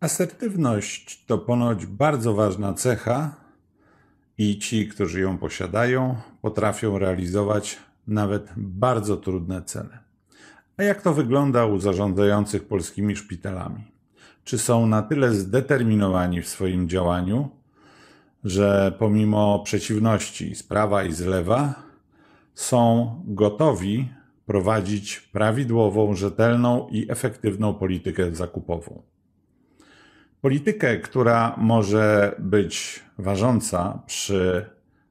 Asertywność to ponoć bardzo ważna cecha i ci, którzy ją posiadają, potrafią realizować nawet bardzo trudne cele. A jak to wygląda u zarządzających polskimi szpitalami? Czy są na tyle zdeterminowani w swoim działaniu, że pomimo przeciwności z prawa i z lewa są gotowi prowadzić prawidłową, rzetelną i efektywną politykę zakupową? Politykę, która może być ważąca przy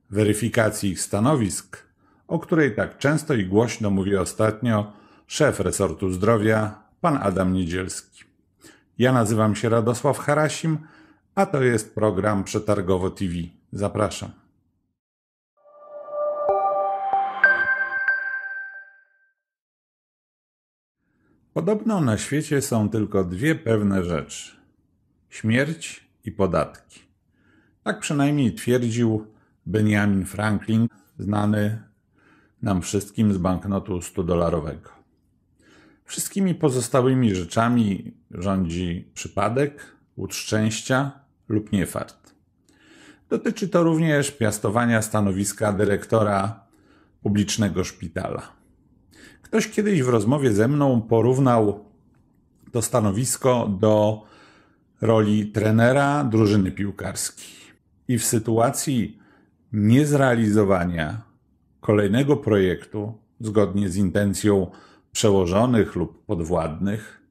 weryfikacji ich stanowisk, o której tak często i głośno mówi ostatnio szef resortu zdrowia, pan Adam Niedzielski. Ja nazywam się Radosław Harasim, a to jest program Przetargowo TV. Zapraszam. Podobno na świecie są tylko dwie pewne rzeczy Śmierć i podatki. Tak przynajmniej twierdził Benjamin Franklin, znany nam wszystkim z banknotu 100-dolarowego. Wszystkimi pozostałymi rzeczami rządzi przypadek, łód szczęścia lub niefart. Dotyczy to również piastowania stanowiska dyrektora publicznego szpitala. Ktoś kiedyś w rozmowie ze mną porównał to stanowisko do roli trenera drużyny piłkarskiej. I w sytuacji niezrealizowania kolejnego projektu zgodnie z intencją przełożonych lub podwładnych,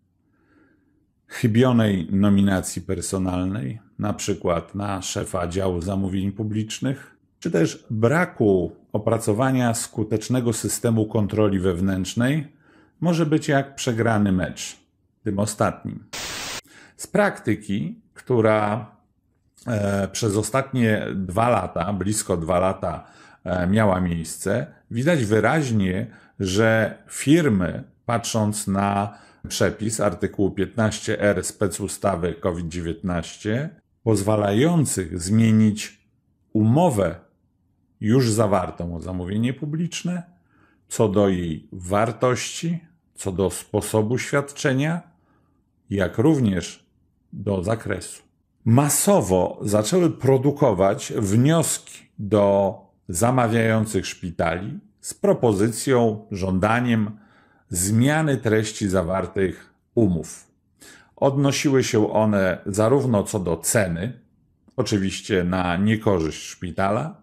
chybionej nominacji personalnej, na przykład na szefa działu zamówień publicznych, czy też braku opracowania skutecznego systemu kontroli wewnętrznej, może być jak przegrany mecz, tym ostatnim z praktyki, która e, przez ostatnie dwa lata, blisko dwa lata e, miała miejsce, widać wyraźnie, że firmy, patrząc na przepis artykułu 15R specustawy COVID-19, pozwalających zmienić umowę już zawartą o zamówienie publiczne, co do jej wartości, co do sposobu świadczenia, jak również do zakresu. Masowo zaczęły produkować wnioski do zamawiających szpitali z propozycją, żądaniem zmiany treści zawartych umów. Odnosiły się one zarówno co do ceny, oczywiście na niekorzyść szpitala,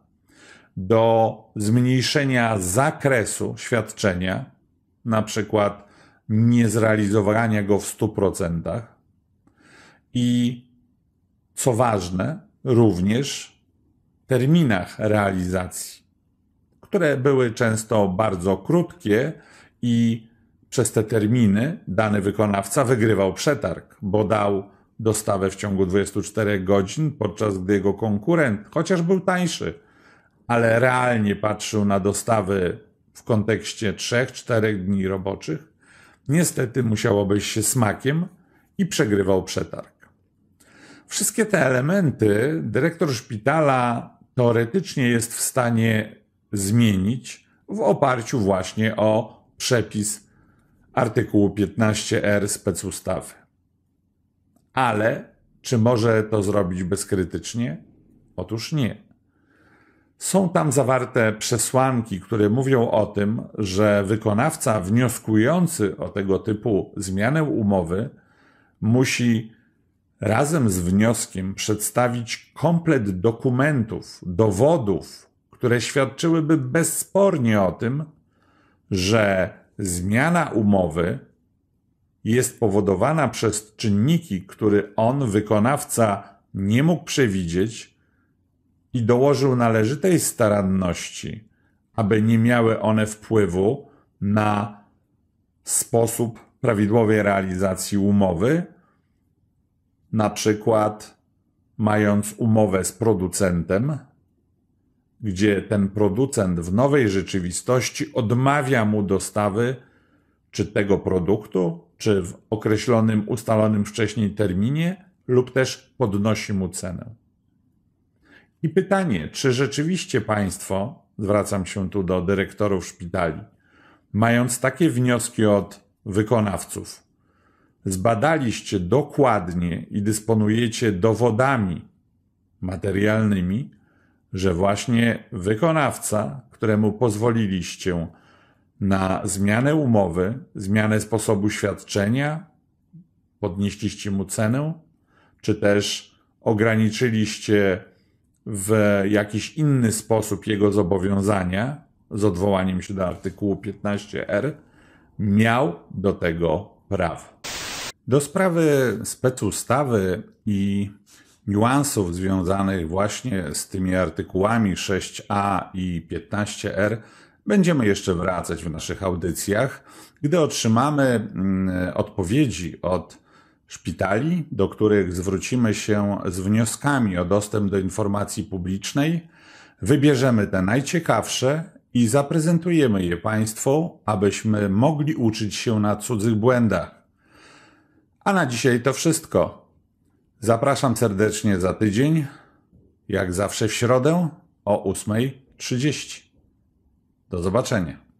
do zmniejszenia zakresu świadczenia, na przykład niezrealizowania go w 100%, i co ważne, również terminach realizacji, które były często bardzo krótkie i przez te terminy dany wykonawca wygrywał przetarg, bo dał dostawę w ciągu 24 godzin, podczas gdy jego konkurent, chociaż był tańszy, ale realnie patrzył na dostawy w kontekście 3-4 dni roboczych, niestety musiał obejść się smakiem i przegrywał przetarg. Wszystkie te elementy dyrektor szpitala teoretycznie jest w stanie zmienić w oparciu właśnie o przepis artykułu 15r specustawy. Ale czy może to zrobić bezkrytycznie? Otóż nie. Są tam zawarte przesłanki, które mówią o tym, że wykonawca wnioskujący o tego typu zmianę umowy musi razem z wnioskiem przedstawić komplet dokumentów, dowodów, które świadczyłyby bezspornie o tym, że zmiana umowy jest powodowana przez czynniki, które on, wykonawca, nie mógł przewidzieć i dołożył należytej staranności, aby nie miały one wpływu na sposób prawidłowej realizacji umowy na przykład mając umowę z producentem, gdzie ten producent w nowej rzeczywistości odmawia mu dostawy czy tego produktu, czy w określonym, ustalonym wcześniej terminie, lub też podnosi mu cenę. I pytanie, czy rzeczywiście państwo, zwracam się tu do dyrektorów szpitali, mając takie wnioski od wykonawców, zbadaliście dokładnie i dysponujecie dowodami materialnymi, że właśnie wykonawca, któremu pozwoliliście na zmianę umowy, zmianę sposobu świadczenia, podnieśliście mu cenę, czy też ograniczyliście w jakiś inny sposób jego zobowiązania z odwołaniem się do artykułu 15r, miał do tego prawo. Do sprawy specustawy i niuansów związanych właśnie z tymi artykułami 6a i 15r będziemy jeszcze wracać w naszych audycjach, gdy otrzymamy mm, odpowiedzi od szpitali, do których zwrócimy się z wnioskami o dostęp do informacji publicznej. Wybierzemy te najciekawsze i zaprezentujemy je Państwu, abyśmy mogli uczyć się na cudzych błędach. A na dzisiaj to wszystko. Zapraszam serdecznie za tydzień, jak zawsze w środę o 8.30. Do zobaczenia.